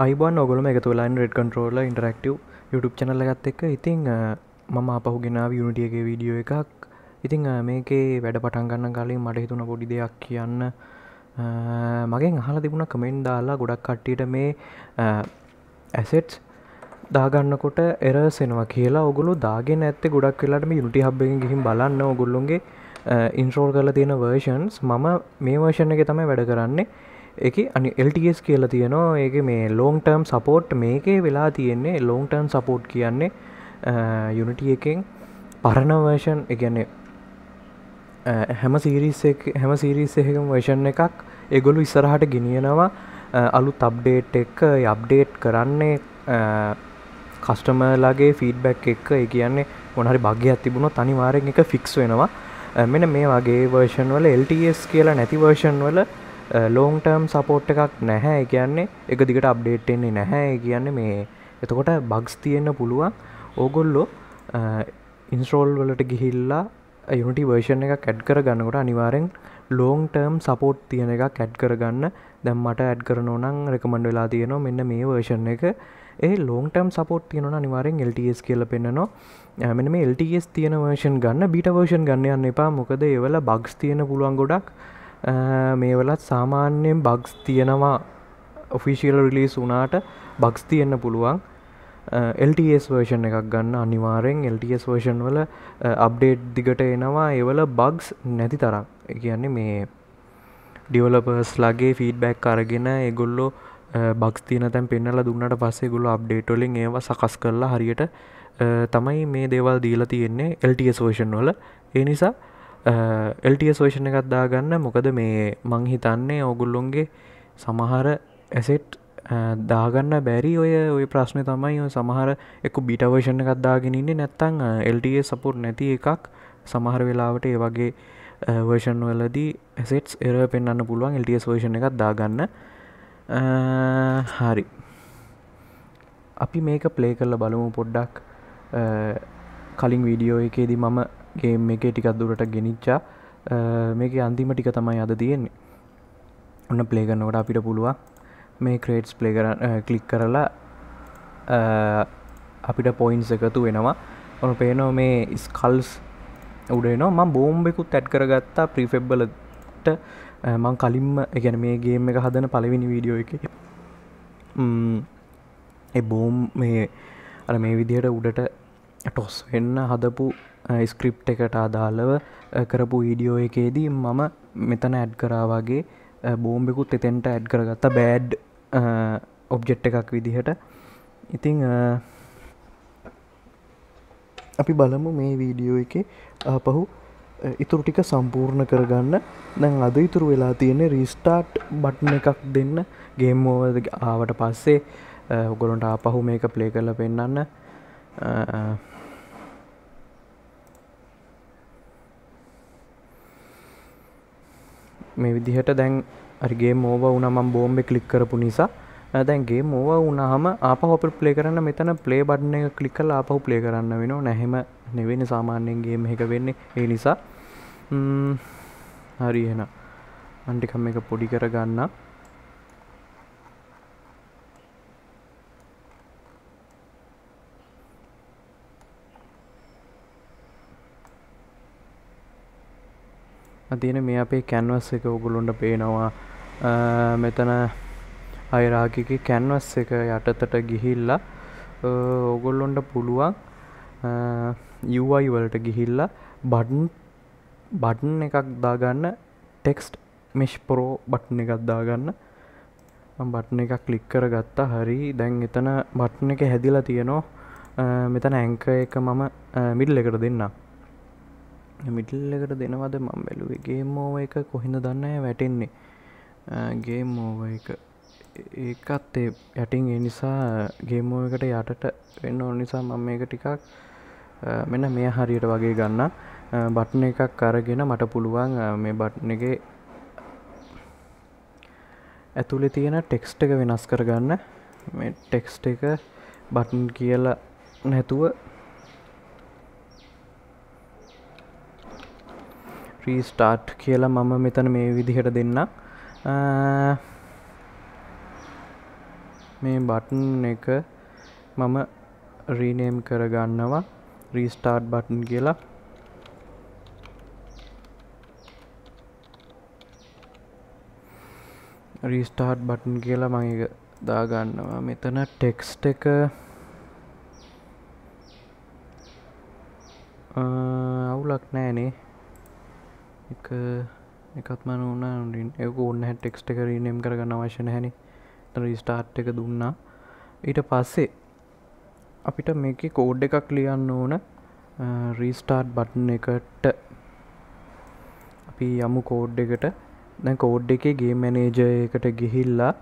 අයිබන් ඔගොලම එක තුලාන් රෙඩ් කන්ට්‍රෝල ඉන්ටරක්ටව YouTube චනල්ල ගත් එක් ඉතිං මම අපහු ගෙනාව යුනිටියගේ වීඩියෝ එකක් ඉතිං මේකේ වැඩ පටන්ගන්න කලින් මට හිතුන පොඩි දෙයක් කියන්න මගේ අහල තිබුණ කමෙන්් දාලා ගොඩක් කට්ටිට මේ ඇසෙට්ස් දාගන්නකොට එරසෙනවා කියලා ඔගුලු දාගෙන ඇත්ත ගොඩක් කියලාටම යුටි හබ්බෙන් ගිහිම් බලන්න ඔගුල්ලුන්ගේ ඉන්ට්‍රෝල් කරලා තියෙන වර්ෂන්ස් මම මේ වර්ෂණ එක තමයි වැඩ කරන්නේ එක අනි එල්ටස් කියලා තියෙනවා ඒක මේ ලෝන් ටර්ම් සපෝට් මේකේ වෙලා තියෙන්නේ ලෝන් ටර්ම් සපෝට් කියන්නේ යුනිට එකෙන් පරණ වර්ෂන් එකන්නේ හැම සීරිස් හැම සීරිස් එකම වර්ෂන් එකක් එගොලු ඉස්සරහට ගෙනියනවා අලු තබ්ඩේට් එක යබ්ඩේට් කරන්නේ කස්ටමර්ලාගේ ෆීඩබැක් එක ඒ කියන්නේ මොනහරි භග්‍යයක් තිබුණ තනිවාරෙන් එක ෆික්ස් වෙනවා මෙන මේ වගේ වර්ෂන් වල LTS කියලා නැති වර්ෂන් වල ලෝන් ටර්ම් සපෝට් එකක් නැහැ කියන්නේ එක දිගට අප්ඩේට්ෙන්නේ නැහැ කියන්නේ මේ එතකොට බග්ස් තියෙන්න්න පුළුවන් ඕගොල්ලෝ ඉන්ස්රෝල් වලට ගිහිල්ලා යුනිටි වර්ෂණ එක කැඩ් කරගන්නකොට අනිවාරෙන් ලෝන් ටර්ම් සපෝට් තියෙන එක කැඩ් කරගන්න දැම්මට ඇඩ් කරන නම් රෙකමන්ඩ වෙලා තියනවා මෙන්න මේ වර්ෂණ එක ඒ ලෝන් ටර්ම් සපෝට් තියෙන අනිවාරෙන් LTS කියල පෙන්න්නනවා මෙන මේ LTS තියෙන වර්ෂන් ගන්න බිට වර්ෂන් ගන්න යන්න එපා මොකද ඒවල බග්ස් තියෙන පුළුවන් ගොඩක් මේ වලත් සාමාන්‍යයෙන් බග්ස් තියෙනවා ඔෆිසිියල් රිලිස් වනාට බක්ස් තියෙන්න්න පුළුවන් LTS වර්ෂන් එකක් ගන්න අනිවාරෙන් LTS වර්ෂන් වල අප්ඩේට් දිගට එනවා ඒවල බග්ස් නැති තරම් කියන්නේ මේ ඩිවලපස් ලගේ ෆීඩබැක් අරගෙන ඒගොල්ලෝ බක්ස් තියන තැන් පෙන්නල දුන්නට පස්සේ ගුල අප්ඩේටොලින් ඒව සකස් කරලා හරියට තමයි මේ දේවල් දීලා තියෙන්නේ LTS වර්ෂන් වල ඒ නිසා එල්ටස් වේෂණ එකත් දාගන්න මොකද මේ මං හිතන්නේ ඔගුල්ලොන්ගේ සමහර ඇසෙට් දාගන්න බැරි ඔය ඔය ප්‍රශ්නය තමයි සමහර එක බිටවර්ෂණ එකත් දාගෙනන්නේ නැත්තං එල්ටේ සපුර් නැති එකක් සමහර වෙලාවට ඒ වගේ වර්ෂන් වලදී ඇසෙට්ස් එර පෙන්න්න පුළුවන් එල්ටස් වර්ෂණ එකක් දාගන්න හරි අපි මේක ප්ලේ කරල බලමු පොඩ්ඩක් කලින් වීඩියෝ එකේදී මම ගේම් එක ටිකක් දුරට ගෙනනිච්චා මේක අන්තිම ටික තමයි අද තියෙන්නේ ඔන්න ප්ලේගන්නකොට අපිට පුළුවන් මේ ක්‍රේට්ස් ප්ලේ කර කලික් කරලා අපිට පොයින්ස් එකතු වෙනවා ඔන පේනෝ මේ ස්කල්ස් උඩේනවා ම බෝම්බෙකුත් ඇඩ් කරගත්තා ප්‍රිෆෙබ්බලට මං කලින්ම එකැන මේ ගේම් එක හදන පලවෙනි වීඩියෝ එක එ බෝම් මේ අර මේ විදිහට උඩට ටොස් වෙන්න හදපු ස්ක්‍රිප් එකට අදාලව කරපු ඊඩියෝ එකේදී මම මෙතන ඇඩ් කරාවගේ බෝම්බෙකුත් එතෙන්ට ඇඩ් කරගත්ත බෑඩ් ඔබ්ජෙට් එකක් විදිහට ඉතිං අපි බලමු මේ වීඩියෝ එක පහු ඉතුරු ටික සම්පූර්ණ කරගන්න දැන් අද ඉතුරු වෙලා තියෙන රිස්ටාට් බට්න එකක් දෙන්න ගේම්මෝව ආවට පස්සේ ඔගොලොන්ට ආපහු මේක ප්ලේ කරල පෙන්න්න මේ විදිහට දැන් අරිගේ මෝව උනමම් බෝම්බෙ කලික් කරපු නිසා දැන්ගේ මෝව උනහම ආපහොප ප්ලේ කරන්න මෙතන ප්ලේ බඩ්න එක කලිකල් ආපහු ප්ලේ කරන්න වෙන නැහෙම නෙවෙන සාමාන්‍යයෙන්ගේ මේක වෙන්නේ ඒ නිසා හරි එහෙන අන්ටිකම් එක පොඩි කරගන්න තියෙන මේ අපේ කැන්වස් එක උගුලොන්ට පේනවා මෙතන අයිරාගික කැන්වස් එක යටතට ගිහිල්ලා ඕගොල්ලොන්ට පුළුවන් යුවයි වලට ගිහිල්ලා බඩන් බටන් එකක් දාගන්න ටෙක්ස්ට් මෙෂ් පරෝ බට්න එකක් දාගන්න බට්න එක කලික් කර ගත්තා හරි දැන් එතන බට්න එක හැදිලා තියෙනවා මෙතන ඇංක එක මම මිල් එකට දෙන්නම් මිටල් එකට දෙනවද මං බැලුවේ ගේමෝව එක කොහිඳ දන්නෑ වැටෙන්නේ ගේමෝව එක ඒකත් යටින් ඒ නිසා ගේමෝ එකට යටට වෙන්න ඕ නිසා මම එක ටිකක් මෙන්න මේ හරියට වගේ ගන්න බට්න එකක් අරගෙන මට පුළුවන් මේ බට්න එක ඇතුළි තියෙන ටෙක්ස්ට එක වෙනස් කරගන්න මේ ටෙක්ස්ට එක බටන් කියලා නැතුව රීස්ටාට් කියලා මම මෙතන මේ විදිහට දෙන්න මේ බටන් එක මම රීනේම් කරගන්නවා රීස්ටාර්ට් බටන් කියලා රීස්ටාර්ට් බටන් කියලා මගේ දාගන්නවා මෙතන ටෙක්ස්ට එක අවුලක් නෑනේ එක එකත් මන ඕන්න එක ඔන්න ටෙක්ස්ට එක රීනම් කරගන්න අවශ්‍යන හැන රිස්ටාර්ට් එක දුන්නා ඊට පස්සේ අපිට මේක කෝඩ් එකක් ලියන්න ඕන රීස්ටාර්ට් බටන් එකට අපි යමු කෝඩ් එකට දැ කෝඩ් එකේ ගේ මැනේජය එකට ගිහිල්ලා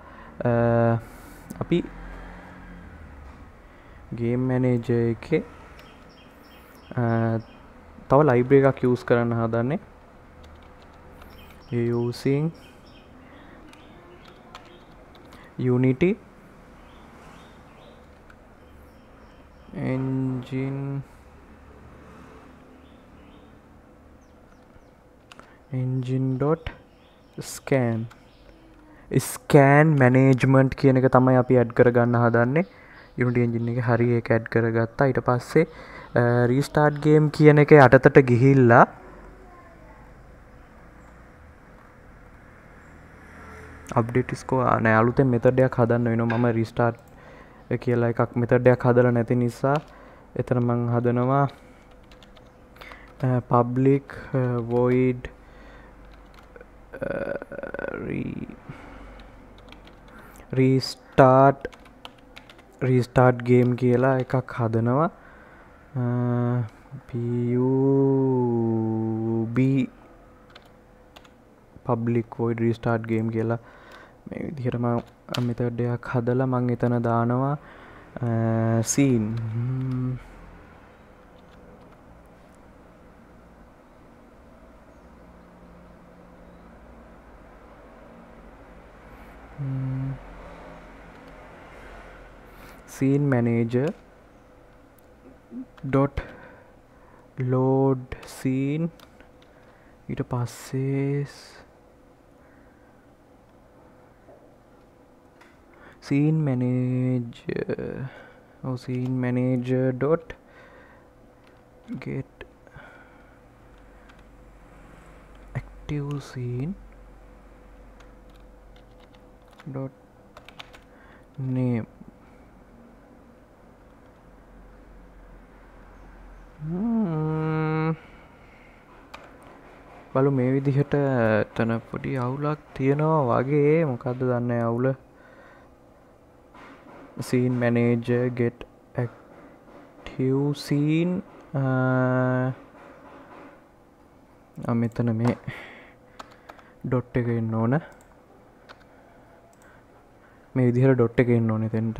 අපි ගේ මැනේජය එක තව ලයිබ්‍රේ එකක් යස් කරන්න හදන්නේ using unity engine engine dot scan scan management කියන එක තමයි අපි ඇඩ් කරගන්න හදන්නේ යුනිට එන්ජින් එක හරි එක ඇඩ් කරගත්තා ඊට පස්සේ රීස්ටාර්ට් ගේම් කියන එක යටතට ගිහිල්ලා අප්ඩේටිස්කෝ ah, නෑ අලුතෙන් මෙතඩයක් හදන්න වෙන මම රිස්ටාර්ට් කියලා එකක් මෙතඩයක් හදල නැති නිසා එතන මං හදනවා public void restart restart game කියලා එකක් හදනවා පබ පබ්ලික් වෝයිඩ් රීස්ටාර්ට් ගේම් කියලා මේ විදිහටම මෙතඩයක් හදල මං එතන දානවා scene scene manager dot load scene ඊට පස්සේ scene manager oh scene manager dot get active scene dot name hmm. බලු මේ විදිහට තන පොඩි අවුලක් තියෙනවා වගේ මොකක්ද දන්න අවුල scene manager get active scene uh, මෙතන මේ ඩොට් එක එන්න ඕන මේ විදිහට ඩොට් එක එන්න ඕන තෙන්ට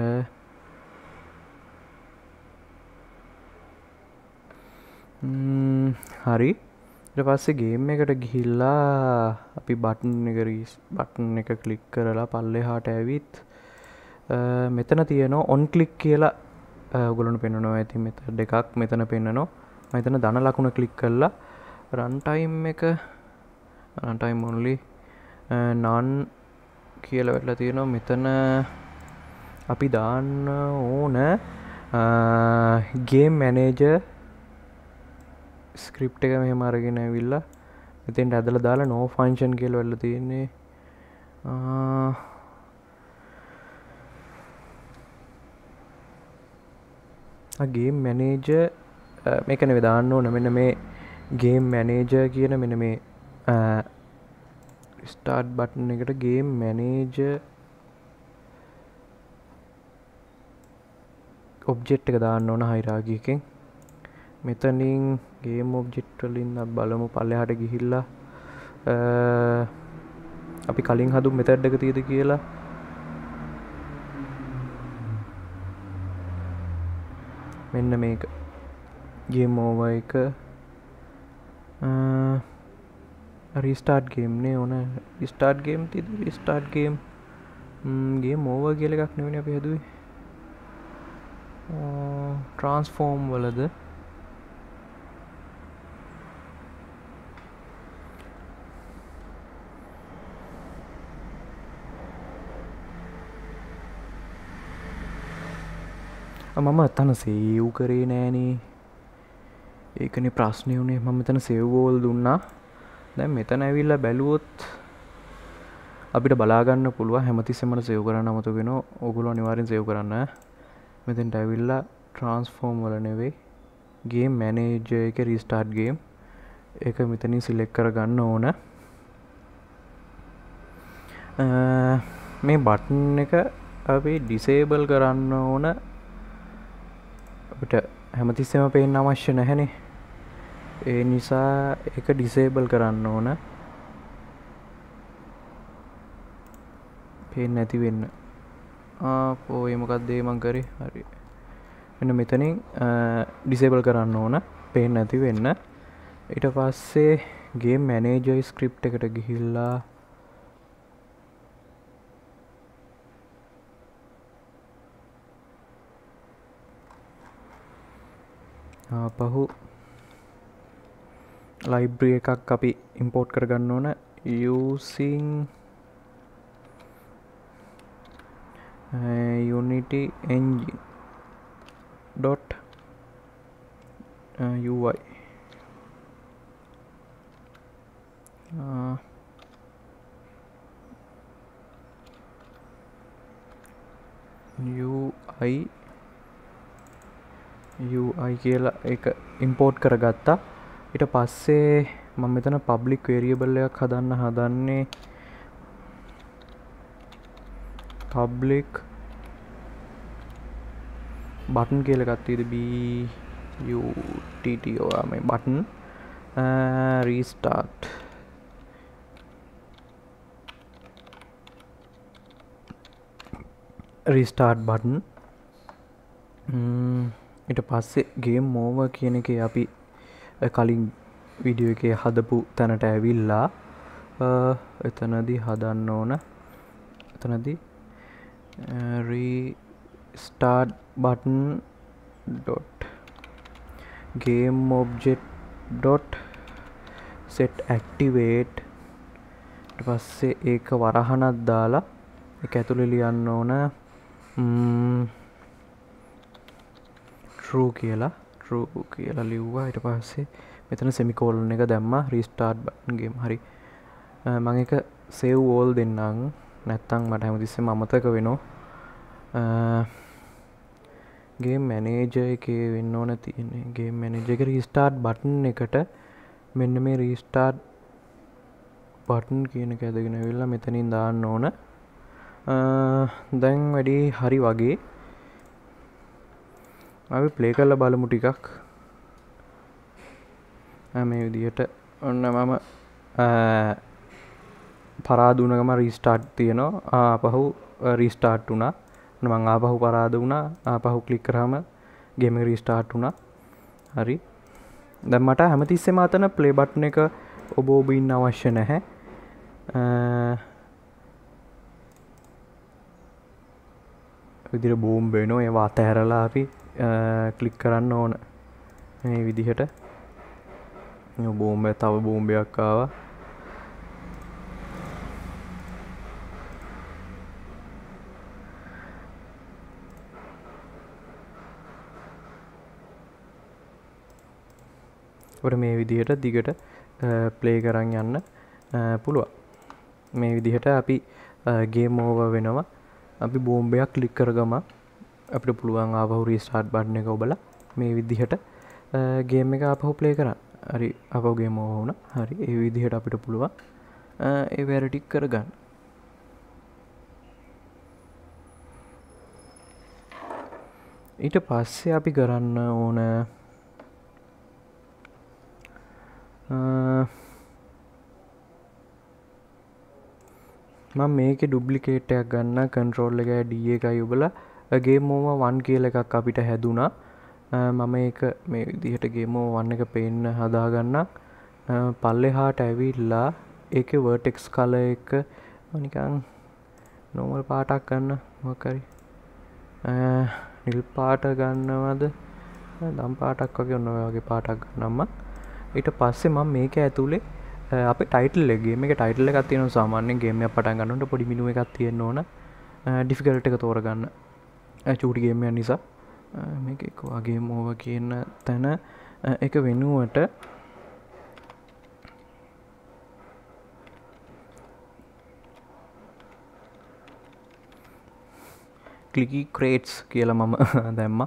හරි පස්සේ ගේම් එකට ගිහිල්ලා අපි බටන් එක රීස් බටන් එක කලික් කරලා පල්ලෙ හාට ඇවිත් මෙතන තියනෝ ඔන් කලික් කියලා ගොලුන් පෙන්නවා ඇති මෙත දෙකක් මෙතන පෙන්න්නනෝ මෙතන දන ලකුණ කලික් කරලා රන්ටයිම් එක රන්ටයිම් ඔන්ලි නන් කියල වෙටලා තියෙනවා මෙතන අපි දාන්න ඕන ගේ මැනේජ ස්ක්‍රිප් එක මෙහම අරගෙන ඇවිල්ලා එතින්ට ඇදල දාලා නෝ ෆංෂන් කියල වෙල්ල තියෙන්නේ ගේ මැනේජ මේකන වෙදාන්න ඕන මෙන්න මේ ගේ මැනේජ කියන මෙන මේ ස්ටාර්ට් බට්න එකට ගේ මැනේජ ඔබ්ජෙට් එක දාන්න ඕන හයිරාගියකෙන් මෙතනින් ගේ ඔබ්ජෙට්වලින් බලමු පල්ලෙහට ගිහිල්ලා අපි කලින් හදු මෙතැඩ්ඩක තියද කියලා මෙන්න මේක ගේම් ඕව එක රිස්ටාර්ට් ගේම්නේ ඕන ස්ටාර්ට් ගේම් තිද ස්ටාර්ට් ගේම් ගේ මෝව කියල එකක් නෙවෙන අප හැදුවේ ට්‍රන්ස්ෆෝර්ම් වලද මම තන සේව් කරේ නෑනේ ඒකන ප්‍රශ්නය වුණේ මම තන සෙව්වෝල් දුන්නා දැන් මෙතන ඇවිල්ල බැලුවොත් අපිට බලාගන්න පුළුව හැමතිස්සෙමට සයව කරන්න මතුගෙන ඔගුලො නිවාරෙන් සයව කරන්න මෙතෙන්ට ඇවිල්ල ට්‍රන්ස්ෆෝර්ම් වල නෙවෙයි ගේ මැනේජය එක රිස්ටාර්ට් ගේම් එක මෙතනින් සිලෙක් කර ගන්න ඕන මේ බටන් එක අපි ඩිසේබල් කරන්න ඕන අපට හැමතිස්සම පේෙන් අවශ්‍ය නැහැනේ ඒ නිසා එක ඩිසේබල් කරන්න ඕන පෙන් නැති වෙන්න පෝයමකක්දේ මං කරි හරි එන්න මෙතනින් ඩිසේබල් කරන්න ඕන පේෙන් නැති වෙන්න ඉට පස්සේ ගේ මැනේජයි ස්ක්‍රිප් එකට ගිහිල්ලා ආපහු ලයිබ්‍රිය එකක් අපි ඉම්පෝට් කරගන්න ඕන using Unity engine dot UI UI UI කියලා එක ඉම්පෝට් කරගත්තා ඉට පස්සේ මම මෙතන පබ්ලික් වේරියබල්ලයක් හදන්න හදන්නේ පබ්ලික් බටන් කියල ගත්තේද බටෝවා මේ බටන් රීස්ටාට් රිස්ටාර්ට් බටන් ඉට පස්සේ ගේම් මෝව කියන එක අපි කලින් විඩිය එක හදපු තැනට ඇවිල්ලා එතනදී හදන්න ඕන එතනදී restart button dot game object dot set activate පස්සේ ඒක වරහනත් දාලා එක ඇතුළි ලියන්න ඕන ටරූ කියලා ටරූ කියලා ලිව්වා යට පස්සේ මෙතන සෙමිකෝල්න එක දැම්ම රිස්ටාර්ට් බන්ගේ හරි මං එක සෙව් ඕල් දෙන්නම් නැත්තං මට හැමතිස්සේ මමතක වෙනවා ගේ මැනේජ එකේ වෙන්න ඕන තියෙනගේ මැනජ එක රිස්ටාර්ට් බටන් එකට මෙන්න මේ රිස්ටාර්ට් බටන් කියන ඇදගෙන වෙල්ලා මෙතනින් දාන්න ඕන දැන් වැඩි හරි වගේ අපි ප්ලේ කරල බලමු ටිකක් මේ විදිහට ඔන්න මම පරාදුනකම රීස්ටාට් තියෙනවා පහු රීස්ටාට් වුණා මං ආපහු පරාද වුණා පහු කලික් කරහම ගෙම රීස්ටාට් වුණා හරි දැම් මට හැමතිස්සේ මාතන ප්ලේබට්න එක ඔබෝබ ඉන්න අවශ්‍ය නැහැ විදිර බෝම්බේනෝ ඒ වාත ඇරලා අපි කලික් කරන්න ඕන මේ විදිහට බෝම්බ තව බෝම්බයක් ආව මේ විදිහට දිගට ප්ලේ කරන්න යන්න පුළුවන් මේ විදිහට අපි ගේමෝව වෙනවා අපි බෝම්බයක් ලික් කරගමක් අපට පුළුවන් ආපහු රීස්ටාර්ට් බඩ්න එක ඔබල මේ විදිහට ගේම එක අපහු ප්ලේ කරන්න හරි අපගේ මෝහුන හරි ඒ විදිහට අපිට පුළුවන් ඒ වැරටික් කරගන්න ඊට පස්සේ අපි කරන්න ඕන මම මේක ඩුබ්ලිකේටයක් ගන්න කන්ට්‍රෝල් එක ඩිය එකයි උබලා ගේමෝම වන් කියල එකක් අපිට හැදුනා මම එක මේ විදිහට ගේමෝ වන්න එක පේන්න හදාගන්නක් පල්ලෙ හාට ඇවිල්ලා ඒක වර්ටෙක්ස් කල එක මනිකං නොමල් පාටක් ගන්න මොකරි නිල් පාට ගන්නවද දම් පාටක් වගේ ඔන්නවගේ පාටක් නම්ම ඊට පස්සේ මං මේක ඇතුළේ අප ටයිටල් ගේම එක ටයිටල්ල එකත් තියෙන සාමාන්‍ය ගේම පටන් ගන්නට පොඩි මිුව එකක් තියෙන්න ඕන ඩිෆිකල්ට එක තෝරගන්න චූටිගේමයන් නිසා මේ එකවාගේ මෝව කියන්න තැන එක වෙනුවට කලිකි ක්‍රේට්ස් කියල මම දැම්ම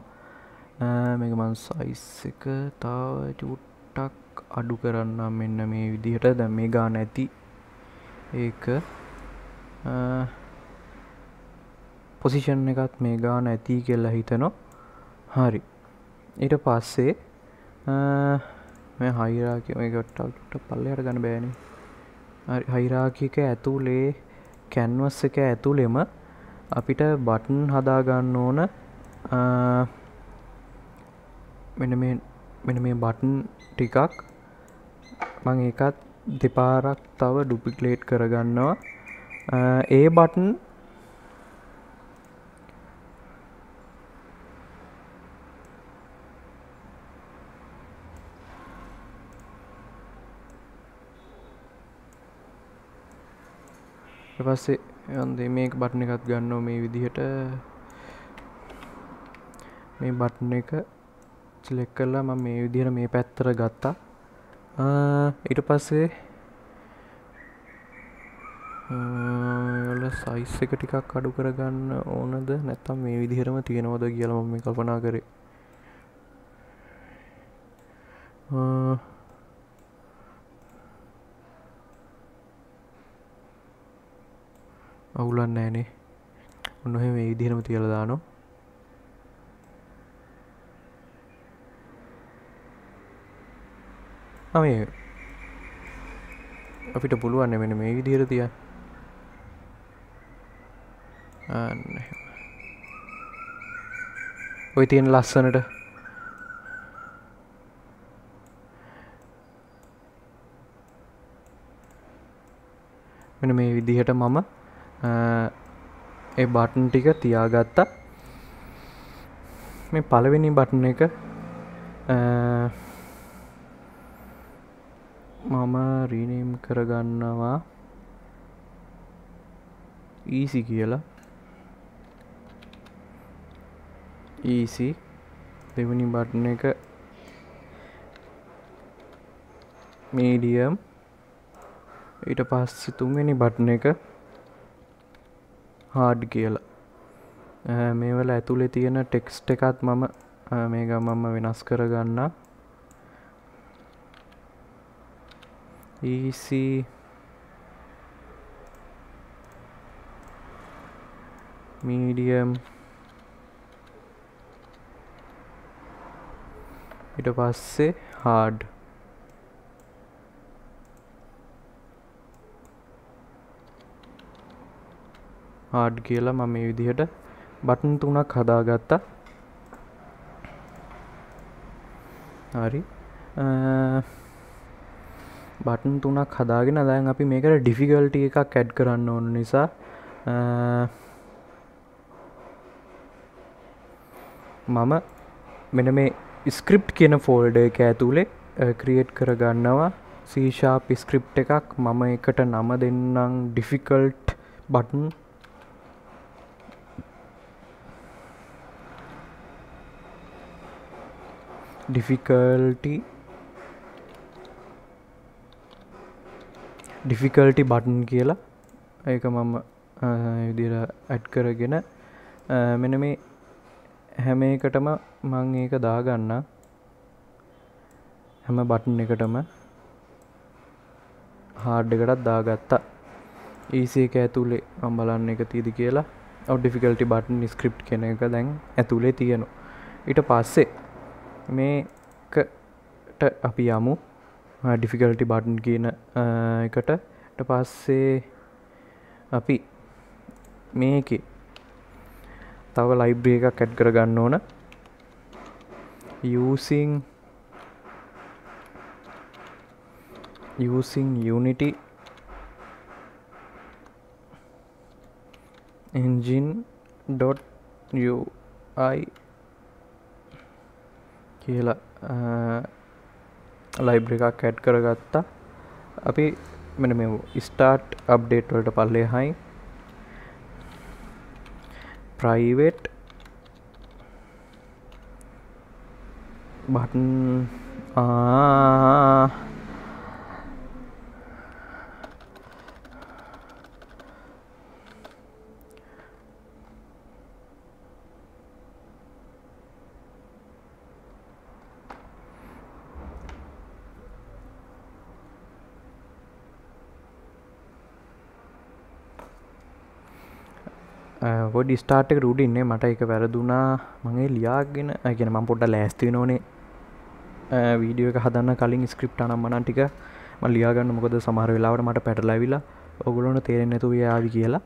මේමන් සයිස් එක තාව චුට්ටක් අඩු කරන්න මෙන්න මේ විදිහට දැම් මේ ගා නැති ඒක පොසිෂන් එකත් මේ ගාන ඇති කෙල්ලා හිතනො හරි ඊට පස්සේ මේ හයිරාකම ගොට්ටට පල්ලයට ගන්න බෑන හයිරාකික ඇතුලේ කැන්වස් එක ඇතුළෙම අපිට බටන් හදාගන්න ඕන මෙන මේ මෙන මේ බටන් ටිකක් මං එකත් දෙපාරක් තව ඩුපික්ලේට් කරගන්නවා ඒ බටන් පස්සේ යන්දේ මේ බට්න එකත් ගන්න මේ විදිහට මේ බට්න එක චිලෙක් කරලා ම මේ විදිහර මේ පැත්තර ගත්තා ඉට පස්සේ ල සයිස් එක ටිකක් අඩු කරගන්න ඕනද නැත්තම් මේ විදිහරම තියෙනවද කියලම මේ කල්පනා කරේ අවුලන්න ෑනේ ඔන්නොහෙම ඒ දිහනම තියලදානො අමේ අපිට පුළුවන්න මෙන මේ විදිහර තිය ඔය තියෙන ලස්සනට මෙන මේ විදිහට මම ඒ බටන් ටික තියාගත්තා මේ පළවෙනි බටන එක මම රීනීම් කරගන්නවා ඊසි කියලා ඊසි දෙවනි බටන එක මීඩියම් ඊට පස්ස තුන්වෙනි බටන එක හාඩ් කියලා මේවල ඇතුළෙ තියෙන ටෙක්ස්ට එකත් මම මේ ගමම වෙනස් කරගන්න e ඊසි මීඩියම් ඉට පස්සේ හාඩ් හාඩ් කියලා මම මේ විදිහට බටන් තුනක් හදාගත්තා හරි බටන් තුනක් හදාගෙන දැන් අපි මේකට ඩිෆිකල්ට එකක් ඇඩ් කරන්න ඕන නිසා මම මෙන මේ ස්ක්‍රිප් කියන ෆෝල්ඩ එක ඇතුළේ ක්‍රියට් කරගන්නවා සීෂාප් ස්ක්‍රිප් එකක් මම එකට නම දෙන්නම් difficult button difficulty difficulty button කියලා ඒක මම විදිර ඇඩ් කරගෙන මෙන මේ හැම එකටම මං ඒක දාගන්න හැම බටන් එකටම හාඩ් එකටත් දාගත්තා ඒසේක ඇතුළේ අම්බලන්න එක තිීද කියලා ඔ ඩිෆිකල්ටි බටන් ස්ක්‍රප් කෙන එක දැන් ඇතුළේ තියෙනවා ඊට පස්සේ මේකට අපි යමු ඩිෆිකල්ටි බටන් කියන එකට ට පස්සේ අපි මේක තව ලයිබ්‍රිය එකක් ඇඩ් කරගන්න ඕන using using unity engine.ui කියලා ලයිබ්‍ර එකක් කැඩ් කරගත්තා අපි මෙන මෙ ස්ටාර්ට් අප්ඩේට් වලට පල්ලේ හයි ප්‍රයිවට් බටන් ආ පොඩි ස්ටාර්ට් එක රුඩි ඉන්නේ මට එක වැරදුනා මගේ ලියාගෙන ඇගෙන මම් පොඩ්ඩ ලෑස්ති නොනේ වීඩියෝ එක හදන්න කලින් ස්ක්‍රප් අනම්මන ටික ම ලියාගන්න මොකද සමහර වෙලාවට මට පැටලැවිලා ඔගුලොන තේරෙන් නැතු යාවි කියලා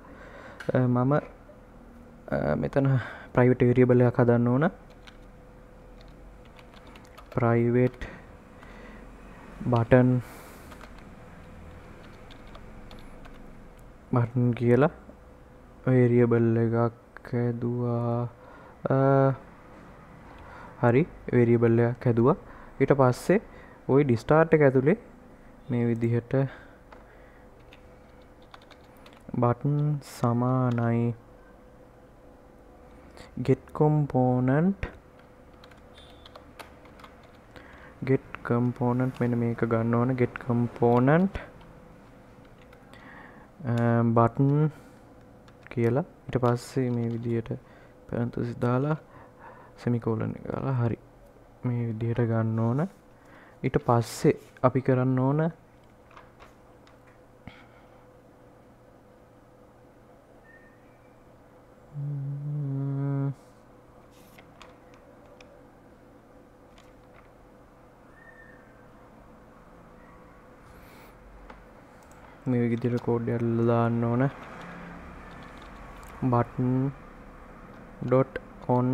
මම මෙතන ප්‍රයිවට් වරියබලයක් හදන්න ඕන ප්‍රයිවට් බටන් බටන් කියලා වේරියබල් එකක් හැදවා හරි වේරියබල්ලයක් හැදවා ඊට පස්සේ ඔයි ඩිස්ටාර්ට එක ඇතුළේ මේ විදිහට බටන් සමානයි get component get component මෙන මේක ගන්න ඕන get component button කියලා ඉට පස්සේ මේ විදියට පැරන්තු සිදාලා සෙමිකෝලන කාලා හරි මේ විදිහට ගන්න ඕන ඊට පස්සේ අපි කරන්න ඕන මේ විදිහට කෝඩ් එකක් දාන්න ඕන button dot on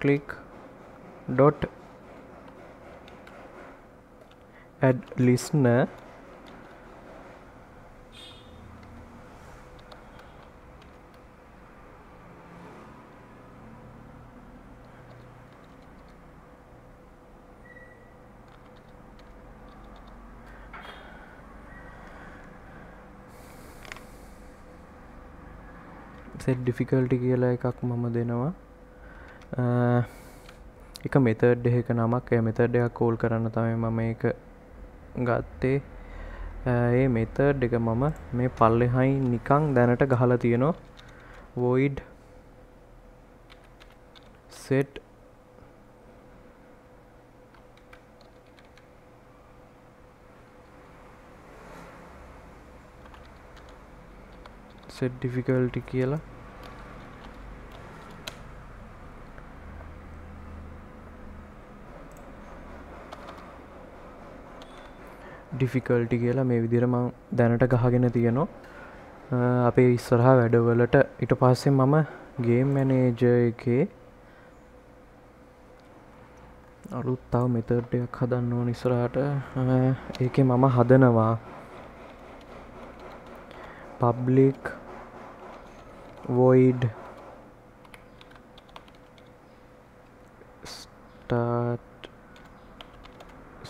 click dot add listener set difficulty කියලා එකක් මම දෙනවා එක මෙතඩ් එහෙක නමක් එය මෙතඩ් එකක් කෝල් කරන්න තමයි මම එක ගත්තේ ඒ මෙතඩ් එක මම මේ පල්ලෙහයි නිකං දැනට ගහලා තියෙනවා වෝයිඩ් සෙට් සෙට් ඩිෆිකල්ටි කියලා ඩිෆිකල්ටි කියලා මේ විදිරම දැනට ගහගෙන තියෙනවා අපේ ඉස්සරහා වැඩවලට ඉට පස්සේ මම ගේම් මැනේජ එකේ අලුත් තව මෙතර්ටයක් හදන්න ඕ නිසරහට ඒක මම හදනවා public void start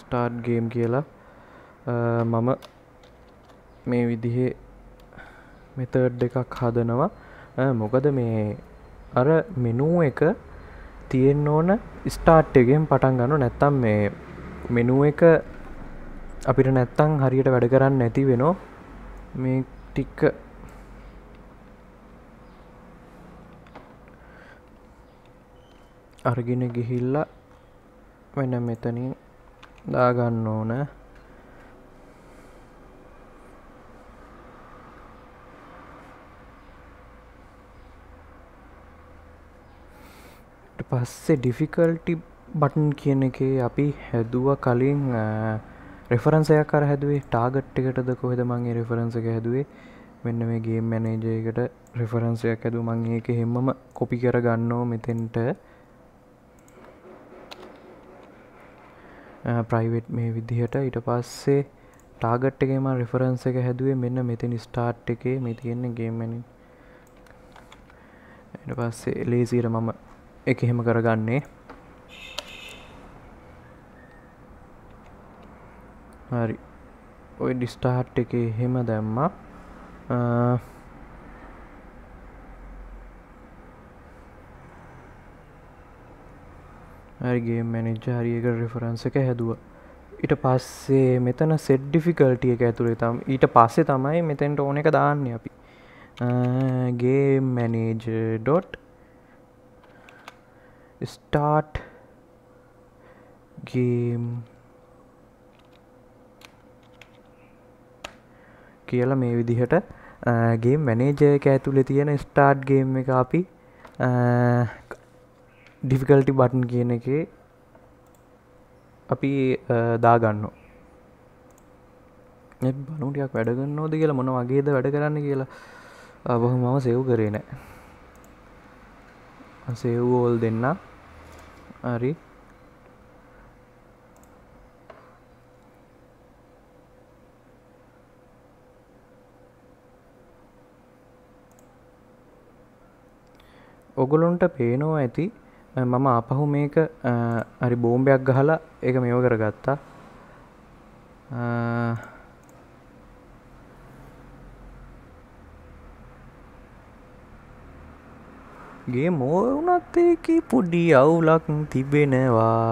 start game කියලා මම මේ විදිහේ මෙතඩ් එකක් හදනවා මොකද මේ අර මෙනුව එක තියෙන් ඕන ස්ටාර්ට්ගෙන් පටන් ගන්න නැත්තම් මේ මෙනුව එක අපිට නැත්තං හරියට වැඩ කරන්න නැති වෙන මේ ටික්ක අරගෙන ගිහිල්ලා වෙන මෙතනින් දාගන්න ඕනෑ පස්සේ ඩිෆිකල්ටි බටන් කියන එක අපි හැදුව කලින් රෙෆරන්සයක් කර හැදුවේ ටාගට් එකටද කොහෙද මගේ රෙෆරන්ස එක හැදුවේ මෙන්න මේ ගේ මැනේජයකට රෙෆරන්සයක් ඇදු මං ඒක හෙම්මම කොපි කර ගන්නෝ මෙතෙන්ට ප්‍රයිවට් මේ විදිහට ඊට පස්සේ ටාගට් එකේම රෙෆරන්ස එක හැදුවේ මෙන්න මෙතෙන් ස්ටාර්ට් එකේ මේ තියෙන්නේ ගේම් මැනින් ඊට පස්සේ ලේසියට මම එක එහෙම කරගන්නේ හරි ඔය ඩිස්ටාට් එක එහෙම දැම්ම ඇගේ මැනිජ හරික රිෆරන්ස එක හැදුව ඊට පස්සේ මෙතන සෙඩ්ඩිෆිකල්ටිය එක ඇතුළේ තම් ඊට පස්සේ තමයි මෙතැන්ට ඕන එක දාන්න අපි ගේ මැනේජ ඩොට් start ගේම් කියලා මේ විදිහට ගේ මැනේජයක ඇතුළෙ තියෙන ස්ටාර්ට් ගේම් එක අපි ඩිෆිකල්ටි බටන් කියන එක අපි දාගන්න බනුටයක් වැඩගන්න ෝද කියලා මොන වගේද වැඩ කරන්න කියලා බොහ මම සෙව් කරේ නෑ සෙව්වෝල් දෙන්නා හරි ඔගොලොන්ට පේනෝ ඇති මම අපහු මේක හරි බෝම්බයක් ගහලා එක මෙෝ කරගත්තා ගේ මෝවුනත්තයකි පොඩි අවුලක් තිබෙනවා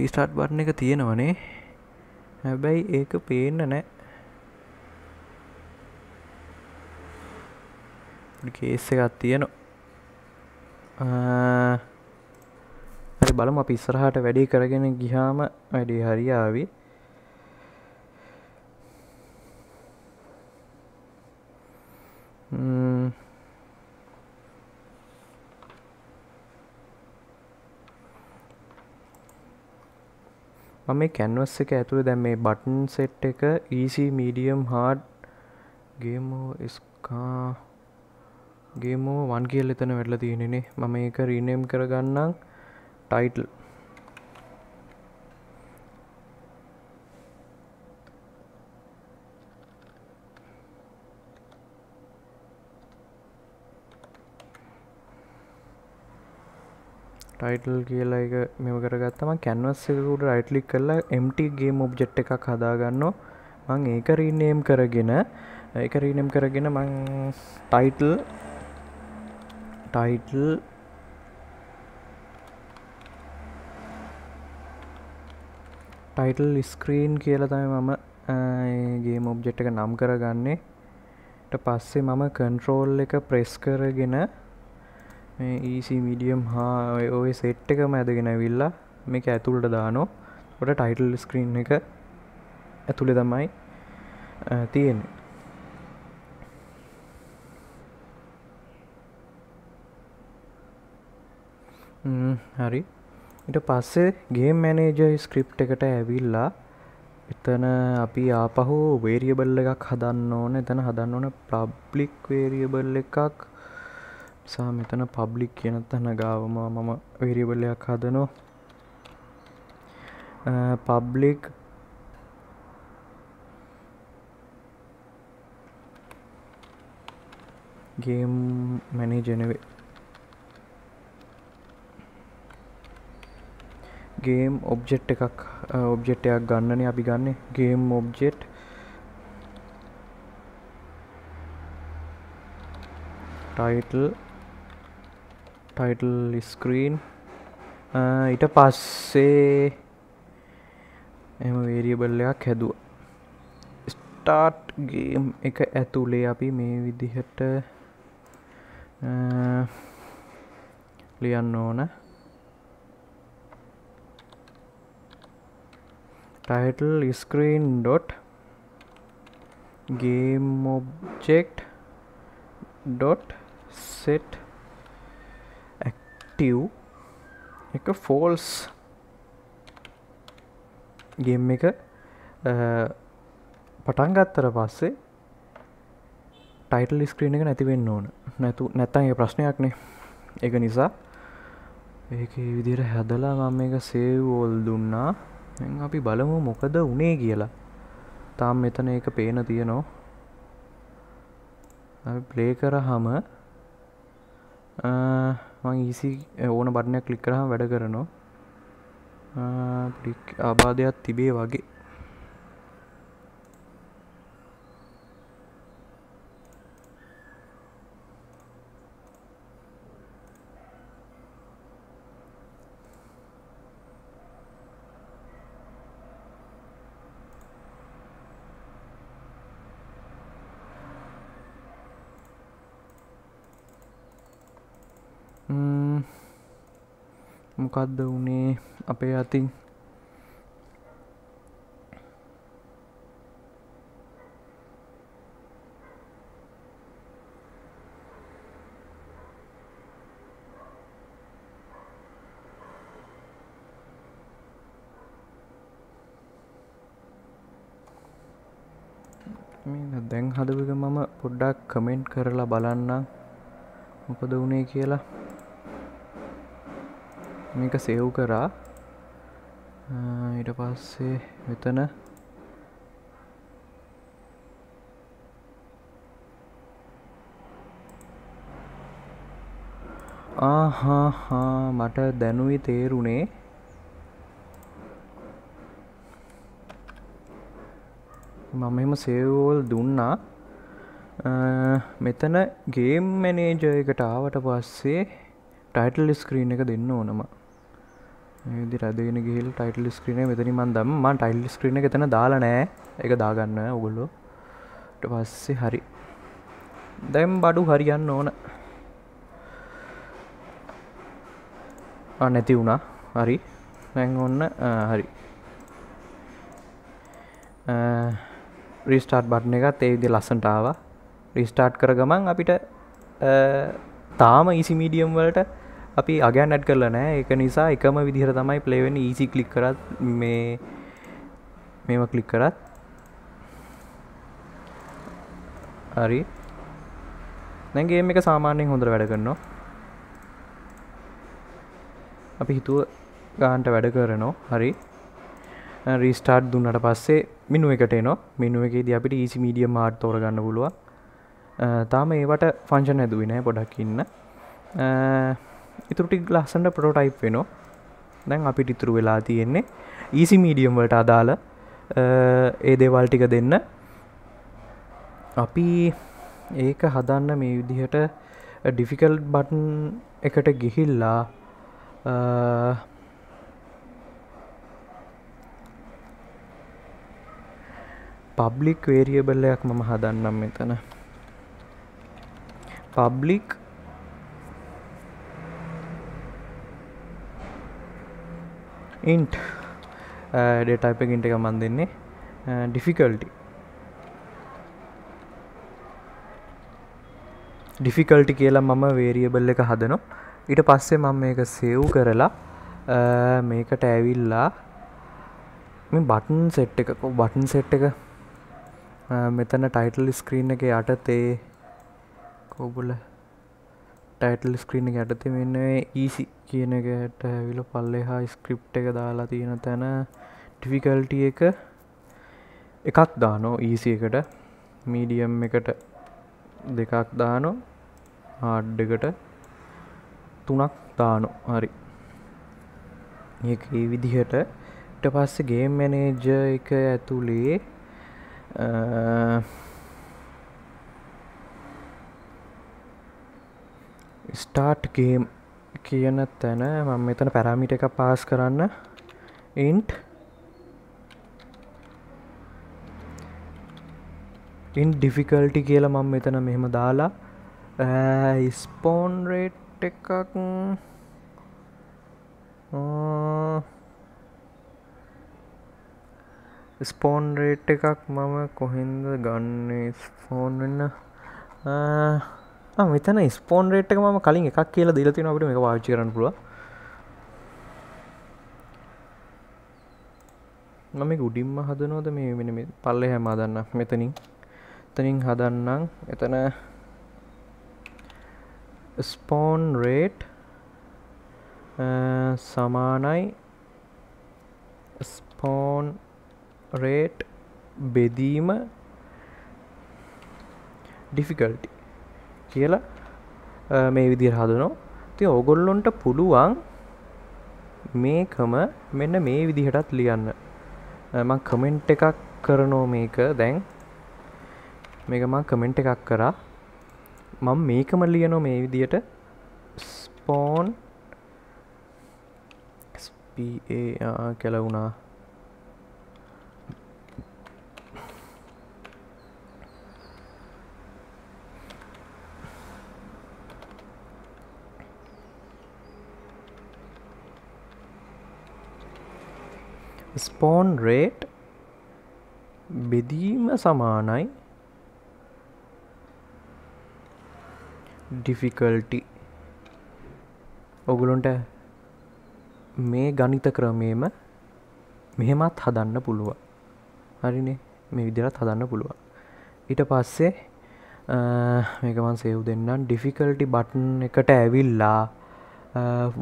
රිස්ටාට් බරණ එක තියෙනවනේ හැබැයි ඒක පේන්න නෑ කේස්ස එකත් තියෙනවා හරි බලම පිස්සරහට වැඩි කරගෙන ගිහාම වැඩි හරියාවි මම කැන්වස් එක ඇතුළ දැම් මේ බටන් සෙට් එක ඊසි මීඩියම් හාඩ් ගේමෝ ස්කා ගේමෝ වන් කියල් එතන වැඩල තියෙනෙනේ මම ඒක රීනම් කරගන්නම් ටයිටල් ටයිටල් කියලා එක මෙම කරගත්තම කැන්වස් එකකුට රයිට්ලික් කරලා එම්ටගේ ඔබ්ජෙට් එකක් හදාගන්නවා මං ඒක රීනේම් කරගෙන එක රීනම් කරගෙන මං ටයිටල් title ටයිටල් ස්ක්‍රීන් කියල තමයි මමගේ මොබ්ජෙට් එක නම් කරගන්නේට පස්සේ මම කන්ට්‍රෝල් එක ප්‍රෙස් කරගෙන ඊසි මිඩියම් e හා ඔය සෙට් එකම ඇදගෙන විල්ලා මේක ඇතුළට දානෝ ොට ටයිටල් ස්ක්‍රීන් එක ඇතුළෙ තමයි තියෙන්නේ හරි ඉට පස්සේ ගේ මැනේජර් ස්ක්‍රිප් එකට ඇවිල්ලා එතන අපි ආපහු වේරියබල් එකක් හදන්න ඕන එතන හදන්න ඕන පබ්ලික් වේරියබල් එකක් සා මෙතන පබ්ලික් කියන තැන ගාවම මම වේරියබල්ලයක් හදනෝ පබ්ලික් ගේම් මැනේජනවේ ගේම් ඔබ්ජෙට් එකක් ඔබ්ජෙට්ටයක් uh, ගන්නන අපි ගන්න game object title title screen ඊට පස්සේ එම වේරියබල්ලයක් හැදුව ස්ටාර්ට් ගේම් එක ඇතුළේ අපි මේ විදිහට uh, ලියන්න ඕන title screen dot game object dot set active එක ෆෝල්ස් ගේම් එක පටන් ගත්තර පස්සේ ටයිටල් ස්ක්‍රීන එක නැතිවෙන්න ඕන නැතු නැත්තන්ගේ ප්‍රශ්නයක්නේ එක නිසා ඒක විදිර හැදලා මම එක සේවෝල් දුන්නා අපි බලමු මොකද උනේ කියලා තාම් මෙතන එක පේන තියනවා අපි ප්ලේ කරහම මං ඊසි ඕන බටනයක් ලික් කරහම වැඩ කරනවා අබාධයක් තිබේ වගේ මොකක්ද වනේ අපේ අතින් දැන් හදවක මම පොඩ්ඩක් කමෙන්ට් කරලා බලන්න මොකද වනේ කියලා මේක සෙව් කරා ඊට පස්සේ මෙතන ආහාහා මට දැනුයි තේරුණේ මම එම සේවෝල් දුන්නා මෙතන ගේම් මැනේජ එකට ආවට පස්සේ ටයිටල් ස්ක්‍රීන් එක දෙන්න ඕනම ඒදි රැදගෙන ගිහිල් ටයිටල් ස්ක්‍රීනය මෙතනි මන් දම් මන් ටයිල් ස්ක්‍රීන තන දාලා නෑ එක දාගන්න ඔගොල්ලොට පස්සේ හරි දැම් බඩු හරියන්න ඕන නැති වුණා හරි නැං ඔන්න හරි රිස්ටාර්ට් බට්න එකත් ඒවිදි ලස්සන්ටාව රිස්ටාර්ට් කර ගමන් අපිට තාම ඉසිමීඩියම් වලට අපි අගයන් ඇඩ් කරලා නෑ එක නිසා එකම විදිහර තමයි පලේවෙන් ඊසි කලික් කරත් මේ මෙම කලික් කරත් හරි නැගේ එක සාමාන්‍යයෙන් හොඳර වැඩ කරනවා අපි හිතුව ගාන්ට වැඩ කරනවා හරි රිස්ටාර්ට් දුන්නට පස්සේ මිනුව එකට එනො මිනුව එකේ ද අපිට ඊසි මීඩිය මාර්් තෝරගන්න පුළුවන් තාම ඒවට ෆංශන් හැදුවිනෑ පොඩක් ඉන්න ඉතුරටි ලස්සට පොටෝටයිප් වෙනවා දැන් අපිට ඉතුරු වෙලා තියෙන්නේ ඊසි e මීඩියම්වලට අදාළ ඒ දේවල් ටික දෙන්න අපි ඒක හදන්න මේ විදිහට ඩිෆිකල් බටන් එකට ගිහිල්ලා පබ්ලික් වේරියබල්ලයක් මම හදන්නම් මෙතන පබ්ලික් ඉන්ට් ඩේටයිප ගින්ට එක මන් දෙන්නේ ඩිෆිකල්ටි uh, ඩිෆිකල්ටි කියලා මම වේරියබල් එක හදනො ඊට පස්සේ මම මේක සෙව් කරලා uh, මේකට ඇවිල්ලා මේ බටන් සෙට් එක බටන් සෙට් එක uh, මෙතන ටයිටල් ස්ක්‍රීන් එක යටතේ කෝබුල ටයිටල් ස්ක්‍රීන් එක යටතේ මෙන්න ඊසි කියන එක හැට ඇවිල පල්ලෙ හා ස්ක්‍රිප් එක දාලා තියෙන තැන ටිෆිකල්ට එක එකක් දානෝ ඊසි e එකට මීඩියම් එකට දෙකක් දානෝ හාඩ් එකට තුනක් දානෝ හරි ඒ විදිහට ට පස්ස ගේම් මැනේජ එක ඇතුළේ ස්ටාර්ට් ගේම් කියන තැන මම මෙතන පැරාමිට එක පාස් කරන්න ඉන්ට් ඉන් ඩිෆිකල්ටි කියලා මම මෙතන මෙහෙම දාලා ස්පෝන් රේට් එකක් ස්පෝන් රේට් එකක් මම කොහෙන්ද ගන්නේ ස්ෆෝන් වෙන්න මෙතන ස්පෝන් රේට් එක මම කලින් එකක් කියලා දීලා තියෙනවා අපිට මේක පාවිච්චි කරන්න පුළුවන් මම මේ උඩින්ම හදනවද මේ මෙන්න මේ පල්ලේ හැම හදන්න මෙතනින් එතනින් හදන්නම් එතන ස්පෝන් රේට් සමානයි ස්පෝන් රේට් බෙදීම ඩිෆිකල්ටි කියලා මේ විදිර හදනෝ ති ඕගොල්ලොන්ට පුළුවන් මේකම මෙන්න මේ විදිහටත් ලියන්න ම කමෙන්ට් එකක් කරනෝ මේක දැන් මේක මං කමෙන්ට් එකක් කරා මං මේකම ලියනෝ මේ විදියට ස්පෝන් කැලවුණා ස්පෝන් රේට් බෙදීම සමානයි ඩිෆිකල්ටි ඔගුලොන්ට මේ ගනිත ක්‍රමේම මෙහෙමත් හදන්න පුළුව හරිනේ මේ විදිරත් හදන්න පුළුවන් ඊට පස්සේ මේකමන් සෙව් දෙන්නම් ඩිෆිකල්ටි බටන් එකට ඇවිල්ලා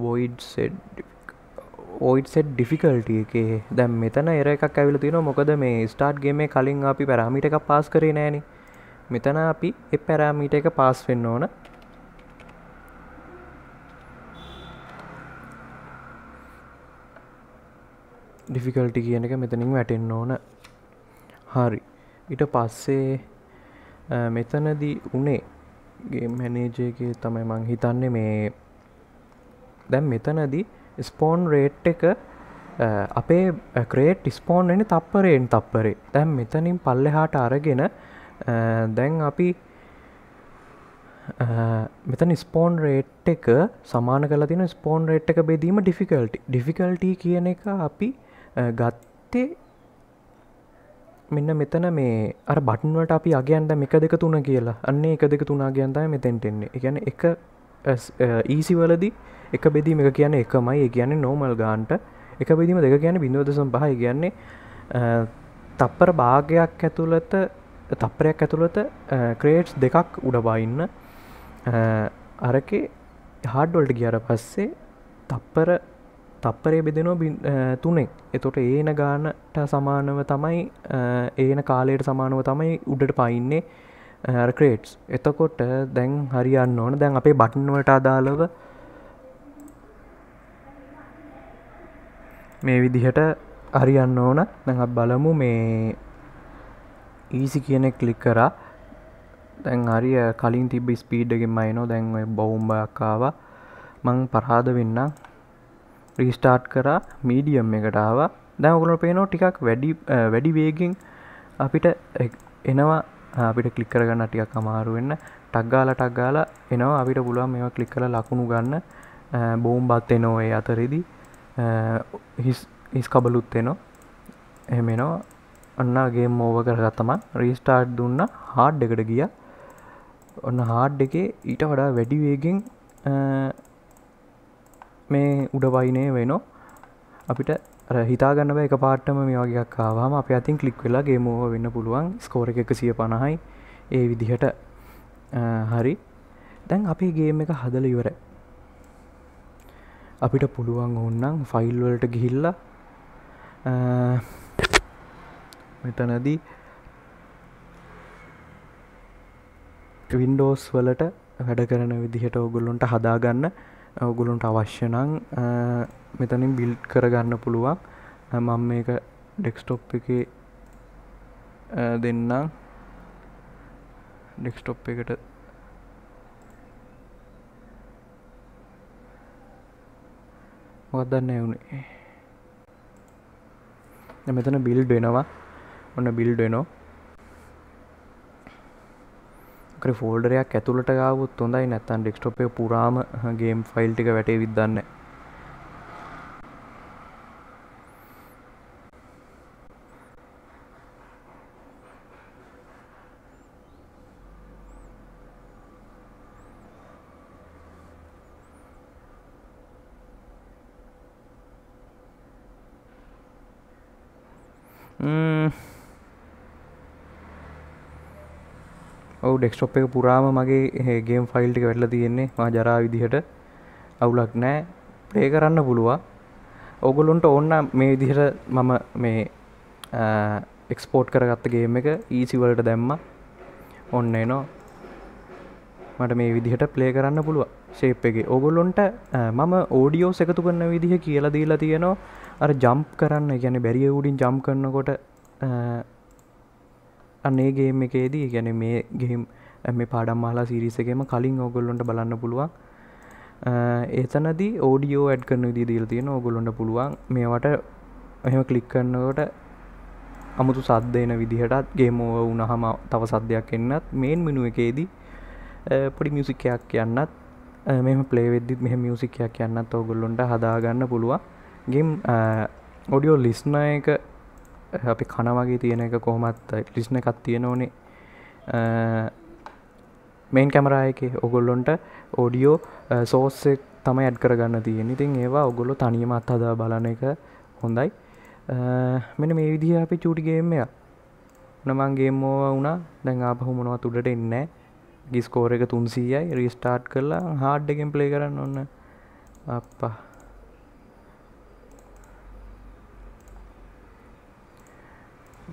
වොයිඩ් සෙඩ් ඔයිට් සෙට් ඩිෆිකල්ටිය එකේ දැම් මෙතන එර එකක් ඇවිල තින මොකද මේ ස්ටාර්ට්ගේ මේ කලින් අපි පැරාමිට එකක් පාස් කරේ නෑන මෙතන අපි එ පැරාමිට එක පාස් වෙන්න ඕන ඩිෆිකල්ටි කියන එක මෙතනින් වැටෙන්න ඕන හරි ඉට පස්සේ මෙතනදී උනේ ගේ මැනේජයගේ තමයි මං හිතන්නේ මේ දැන් මෙතනදී ස්පෝන් රේට් එක අපේ ක්‍රේට් ස්පෝන් එන තප්පරයෙන් තප්පරේ තැන් මෙතනින් පල්ලෙහාට අරගෙන දැන් අපි මෙතන ස්පෝන් රේට් එක සමාන කල තින ස්පෝන් රේට් එක බෙදීම ඩිෆිකල්ට ඩිෆිකල්ටී කියන එක අපි ගත්තේ මෙන්න මෙතන මේ අර බටන්වට අපි අගයන්ද එක දෙක තුන කියලා අන්නේ එක දෙක තුනා ගයන්තයි මෙතැන්ටෙන්නේ එකන එක ඊසිවලදී එක බෙදීම එක කියන්නේ එකමයි ඒ කියන්නේ නෝමල් ගාන්ට එක බෙදීම දෙක කියන්නේ බිඳුවදසම් පහයි කියන්නේ තප්පර භාගයක් ඇතුළත තප්පරයක් ඇතුළත ක්‍රේට්ස් දෙකක් උඩබයින්න අරක හාඩ්වල්ට ගියර පස්සේ තප්පර තප්පරේ බෙදෙනෝ තුනෙක් එතොට ඒන ගානට සමානව තමයි ඒන කාලයට සමානව තමයි උඩට පයින්නේ ක්‍රේට්ස් එතකොට දැන් හරියන්න ඕන දැන් අපේ බටන්වට අදාළව මේ විදිහට හරියන්න ඕන දැඟත් බලමු මේ ඊසි කියන කලික් කරා දැන් හරිය කලින් තිබ ස්පීඩ්ගෙන්ම අයිනෝ දැන් බවුම්බයක්කාව මං පරාද වෙන්න රීස්ටාර්ට් කරා මීඩියම් එකටාව දැමකුල පේනෝ ටිකක් වැඩි වැඩි වේගෙන් අපිට එනවා අපිට කලික් කරගන්න ටිකක් අමාරුවෙන්න ටක්ගාල ටක්ගාල එනවා අපිට පුළුවන් මෙ කලික් කළ ලකුණු ගන්න බෝම් බත් එනෝ ඒ අතරෙදි හිස් uh, හිස් කබලුත් එනවා එහෙමෙනවා ඔන්නගේ මෝව කරගත්තමන් රීස්ටාර්ට් දුන්න හාඩ් එකට ගිය ඔන්න හාඩ් එකේ ඊට වඩා වැඩිවේගෙන් uh, මේ උඩවයිනය වෙනෝ අපිට හිතාගන්නව එක පාටම මේ වගේක් ආවාම අප අතින් කලික් වෙලා ගේමෝව වෙන්න පුළුවන් ස්කෝර එක සිය පණහයි ඒ විදිහට uh, හරි දැන් අපි ගේම එක හදල ඉවරයි අපිට පුළුවන් ඔන්නම් ෆයිල්වලට ගිහිල්ල මෙතනදී වින්ඩෝස් වලට වැඩ කරන විදිහට ඔගුලොන්ට හදාගන්න ඔගුලුන්ට අවශ්‍යනං මෙතනින් බිල්් කරගන්න පුළුවන් මම මේක ඩෙක්ස්ටොප් එක දෙන්නම් ඩෙක්ස්ටොප් එකට මොකක් දන්න වුණේ මෙතන බිල්ඩ් වෙනවා ඔන්න බිල්ඩ් වෙනෝ ෆෝල්ඩරයක් ඇතුළට ගාවත් හොඳයි නැත්තන් ඩෙක්ස්ටොපේ පුරාම ගේම් ෆයිල් ටික වැටේ විදන්න ඩෙක්ස්ටොප් එක පුරාම මගේ ගේම් ෆයිල්ටික වැටල තියෙන්නේ ම ජරා විදිහට අවුලක් නෑ ප්‍රේ කරන්න පුළුවන් ඔගොලොන්ට ඔන්න මේ විදිහට මම මේ එක්ස්පෝට් කරගත්තගේම එක ඊසිවලට e දැම්ම ඔන්න එනෝ මට මේ විදිහට ප්ලේ කරන්න පුළුව ශේප් එක ඔගොලොන්ට මම ඕඩියෝස් එකතු කරන්න විදිහ කියලා දීලා තියෙනවා අර ජම්ප් කරන්න ගැන බැරිිය උඩින් ජම් කරනකොට අන්නේ ගේම එකේදී ගැන මේ ගේම් මේ පාඩම් මාලා සිරිසගේම කලින් ඕගොල්ලොන්ට බලන්න පුළුවන් ඒතනද ෝඩියෝ ඇඩ් කරන දීදීල් තියෙන ඕගොලොන්ට පුළුවන් මේවට එහෙම කලික් කරන්නකොට අමුතු සද්ධයන විදිහටත් ගේමෝව උනහම තව සද්ධයක් එන්නත් මේන් මිනුව එකේදී පොඩි මියසිකයක් යන්නත් මෙම පලේවෙද්දිත් මෙහ මියසිකයක් යන්නත් ඕගොල්ලොන්ට හදාගන්න පුළුවන් ගම් ඔඩියෝ ලිස්න එක අපි කනවගේ තියෙන එක කොහොමත් ලිස්න එකත් තියෙන ඕනේ මෙන් කැමරායක ඔගොල්ලොන්ට ඕඩියෝ සෝස්සෙක් තම ඇඩ් කරගන්න තියෙන ඉතින් ඒවා ඔගොලො තනියම අත්හදා බලන එක හොඳයි මෙන මේ විදිහ අපි චූටිගේමය නමන්ගේමෝව වුණා දැන් ආපහු මොනවත් උඩට එන්න ගිස්කෝර එක තුන්සීයයි රිස්ටාර්ට් කරලා හාඩ්ඩගෙන් ප්ලේ කරන්න ඔන්න අපා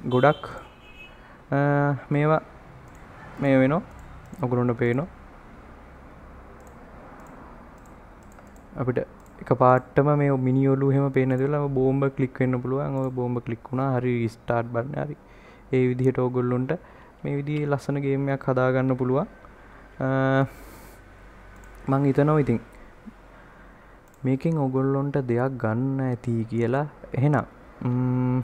ගොඩක් මේවා මේ වෙන ඔගුරුන්ට පේනො අපිට එක පාටම මේ මිනිියොලු හෙම පේන තුලා බෝම්බ කලික් වෙන්න පුළුවන් ඔ බෝම්බ කලික් වුණා හරි ස්ටාර්ට් බන්න හරි ඒ විදිහට ඔගොල්ලොන්ට මේ විදි ලස්සනගේමයක් හදාගන්න පුළුවන් මං හිතනව ඉතින් මේකින් ඔගොල්ලොන්ට දෙයක් ගන්න ඇති කියලා එහෙනම්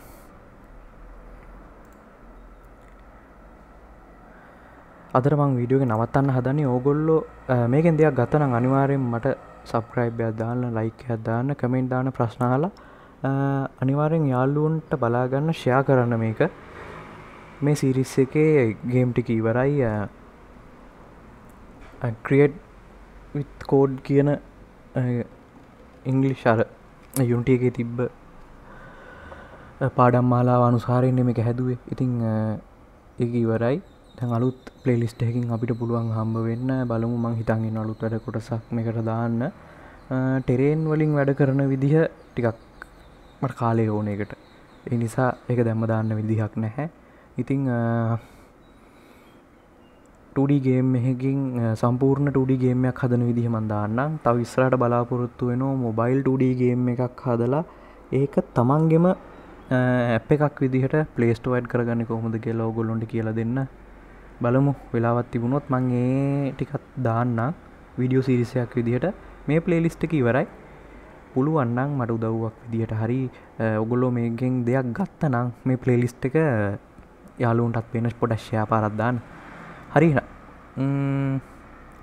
අදර මං වීඩියෝග නවත්තන්න හදනි ඕගොල්ලෝ මේකෙන් දෙයක් ගතන අනිවාරයෙන් මට සබ්‍රයිබ්ය දාන්න ලයික අදාන්න කමෙන්් දාන ප්‍රශ්නාල අනිවාරෙන් යාල්ලුවන්ට බලාගන්න ෂයා කරන්න මේක මේ සිරිස් එකේ ගේම්ටික ඉවරයි ක්‍රියට් විත් කෝඩ් කියන ඉංගලි ශර යුන්ටිය එකේ තිබ්බ පාඩම් මාලා අනුසාරයෙන්ම එක හැදුවේ ඉතිං ඒ ඉවරයි දැන් අලුත් පලේලිස්ට එකින් අපිට පුළුවන් හම්බ වෙන්න බලමු මං හිතන්ගෙන අලුත් වැඩ කොටසක් එකට දාන්න ටෙරේන් වලින් වැඩ කරන විදිහ ටිකක් මට කාලය ඕන එකට ඒ නිසා එක දැම්ම දාන්න විදිහක් නැහැ ඉතිං ටඩිගේම් එහකින් සම්පූර්ණ ටඩිගේමයක් හදන විදිහ මන්දාන්නම් තව ඉස්රට බලාපොරොත්තු වෙන මොබයිල් ටඩිගේම් එකක් හදලා ඒක තමන්ගෙම ඇප් එකක් විදිහට පලේස්ට වයිඩ් කරගන්න කොහොමද කියලා ඔගොල්ලොන්ට කියලා දෙන්න බලමු වෙලාවත් තිබුණොත් මං ඒ ටිකත් දාන්නම් විඩියෝ සිරිසයක් විදිහට මේ ප්ලේලිස්ට එක ඉවරයි පුළුවන්නම් මට උදව්වක් විදිහට හරි ඔගොල්ලෝ මේගෙන් දෙයක් ගත්ත නම් මේ ප්ලේලිස්ට එක යාලුවන්ටත් වෙන පොඩක්ෂයා පාරත්දාන්න හරින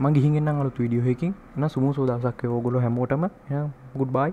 මං ගිහිගෙන්න්නම් අලුත් විඩියෝහකින් න සුමු සෝදසක්ක ඕගොලො හැමෝටම ගුඩ් බයි